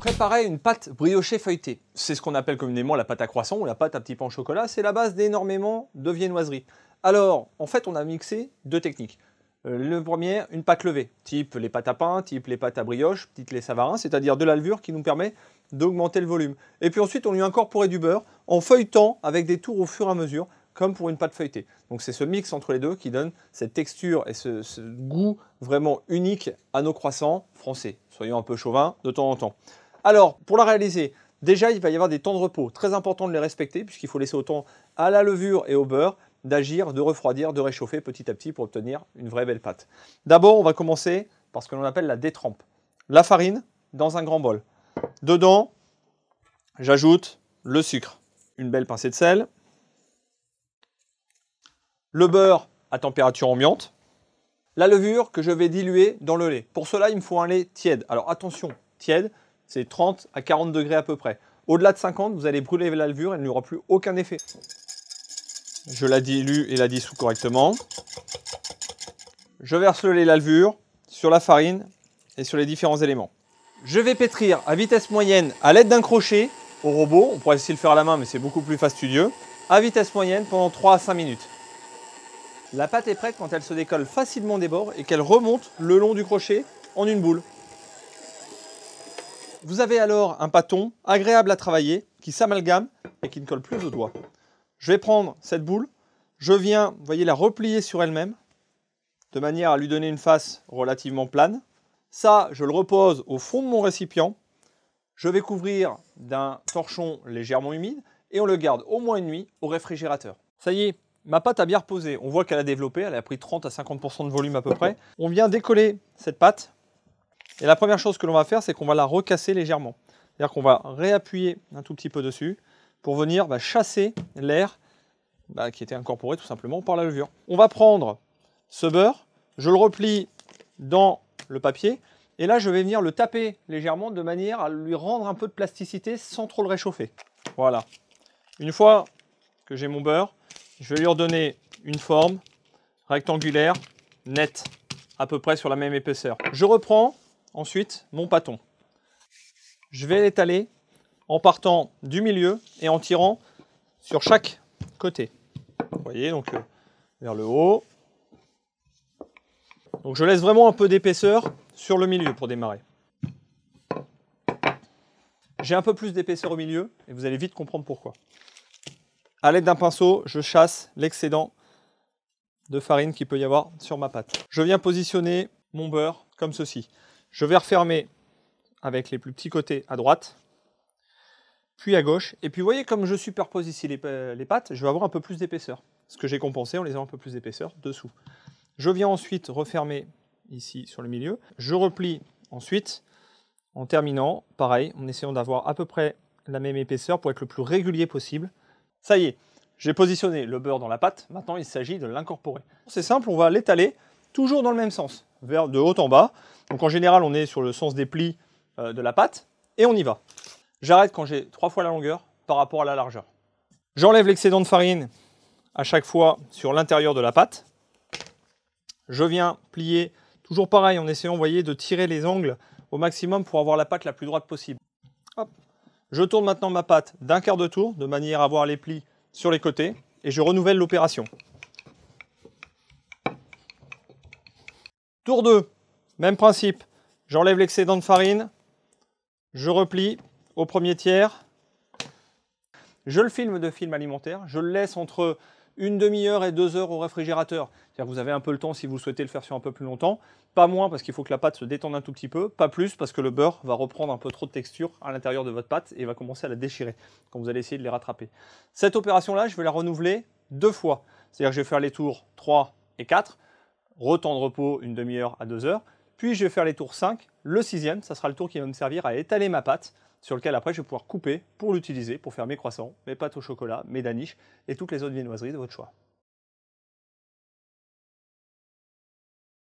Préparer une pâte briochée feuilletée. C'est ce qu'on appelle communément la pâte à croissant ou la pâte à petit pain au chocolat. C'est la base d'énormément de viennoiseries. Alors, en fait, on a mixé deux techniques. Euh, le premier, une pâte levée, type les pâtes à pain, type les pâtes à brioche, type les savarins, c'est-à-dire de la levure qui nous permet d'augmenter le volume. Et puis ensuite, on lui incorporait du beurre en feuilletant avec des tours au fur et à mesure comme pour une pâte feuilletée. Donc c'est ce mix entre les deux qui donne cette texture et ce, goût vraiment unique à nos croissants français. Soyons un peu chauvins de temps en temps. Alors, pour la réaliser, déjà il va y avoir des temps de repos. Très important de les respecter puisqu'il faut laisser autant à la levure et au beurre d'agir, de refroidir, de réchauffer petit à petit pour obtenir une vraie belle pâte. D'abord, on va commencer par ce que l'on appelle la détrempe. La farine dans un grand bol. Dedans, j'ajoute le sucre, une belle pincée de sel, le beurre à température ambiante, la levure que je vais diluer dans le lait. Pour cela, il me faut un lait tiède. Alors attention, tiède, c'est 30 à 40 degrés à peu près. Au-delà de 50, vous allez brûler la levure, elle n'aura plus aucun effet. Je la dilue et la dissous correctement. Je verse le lait la levure sur la farine et sur les différents éléments. Je vais pétrir à vitesse moyenne à l'aide d'un crochet au robot. On pourrait aussi le faire à la main, mais c'est beaucoup plus fastidieux. À vitesse moyenne pendant 3 à 5 minutes. La pâte est prête quand elle se décolle facilement des bords et qu'elle remonte le long du crochet en une boule. Vous avez alors un pâton agréable à travailler qui s'amalgame et qui ne colle plus aux doigts. Je vais prendre cette boule, je viens, voyez, la replier sur elle-même de manière à lui donner une face relativement plane. Ça, je le repose au fond de mon récipient. Je vais couvrir d'un torchon légèrement humide et on le garde au moins une nuit au réfrigérateur. Ça y est, Ma pâte a bien reposé. On voit qu'elle a développé. Elle a pris 30 à 50% de volume à peu près. On vient décoller cette pâte. Et la première chose que l'on va faire, c'est qu'on va la recasser légèrement. C'est-à-dire qu'on va réappuyer un tout petit peu dessus pour venir bah, chasser l'air bah, qui était incorporé tout simplement par la levure. On va prendre ce beurre, je le replie dans le papier, et là je vais venir le taper légèrement de manière à lui rendre un peu de plasticité sans trop le réchauffer. Voilà. Une fois que j'ai mon beurre, je vais lui redonner une forme rectangulaire, nette, à peu près sur la même épaisseur. Je reprends ensuite mon pâton. Je vais l'étaler en partant du milieu et en tirant sur chaque côté. Vous voyez, donc euh, vers le haut. Donc je laisse vraiment un peu d'épaisseur sur le milieu pour démarrer. J'ai un peu plus d'épaisseur au milieu et vous allez vite comprendre pourquoi. À l'aide d'un pinceau, je chasse l'excédent de farine qu'il peut y avoir sur ma pâte. Je viens positionner mon beurre comme ceci. Je vais refermer avec les plus petits côtés à droite, puis à gauche. Et puis vous voyez, comme je superpose ici les, euh, les pâtes, je vais avoir un peu plus d'épaisseur. Ce que j'ai compensé en les ayant un peu plus d'épaisseur dessous. Je viens ensuite refermer ici sur le milieu. Je replie ensuite en terminant, pareil, en essayant d'avoir à peu près la même épaisseur pour être le plus régulier possible. Ça y est, j'ai positionné le beurre dans la pâte, maintenant il s'agit de l'incorporer. C'est simple, on va l'étaler toujours dans le même sens, vers de haut en bas. Donc en général, on est sur le sens des plis euh, de la pâte et on y va. J'arrête quand j'ai trois fois la longueur par rapport à la largeur. J'enlève l'excédent de farine à chaque fois sur l'intérieur de la pâte. Je viens plier, toujours pareil, en essayant vous voyez, de tirer les angles au maximum pour avoir la pâte la plus droite possible. Hop. Je tourne maintenant ma pâte d'un quart de tour, de manière à avoir les plis sur les côtés, et je renouvelle l'opération. Tour 2, même principe. J'enlève l'excédent de farine, je replie au premier tiers, je le filme de film alimentaire, je le laisse entre une demi-heure et deux heures au réfrigérateur. C'est-à-dire vous avez un peu le temps si vous souhaitez le faire sur un peu plus longtemps. Pas moins parce qu'il faut que la pâte se détende un tout petit peu. Pas plus parce que le beurre va reprendre un peu trop de texture à l'intérieur de votre pâte et va commencer à la déchirer quand vous allez essayer de les rattraper. Cette opération-là, je vais la renouveler deux fois. C'est-à-dire que je vais faire les tours 3 et 4, retendre de repos une demi-heure à deux heures. Puis je vais faire les tours 5, le sixième, ça sera le tour qui va me servir à étaler ma pâte sur lequel après je vais pouvoir couper pour l'utiliser, pour faire mes croissants, mes pâtes au chocolat, mes daniches et toutes les autres viennoiseries de votre choix.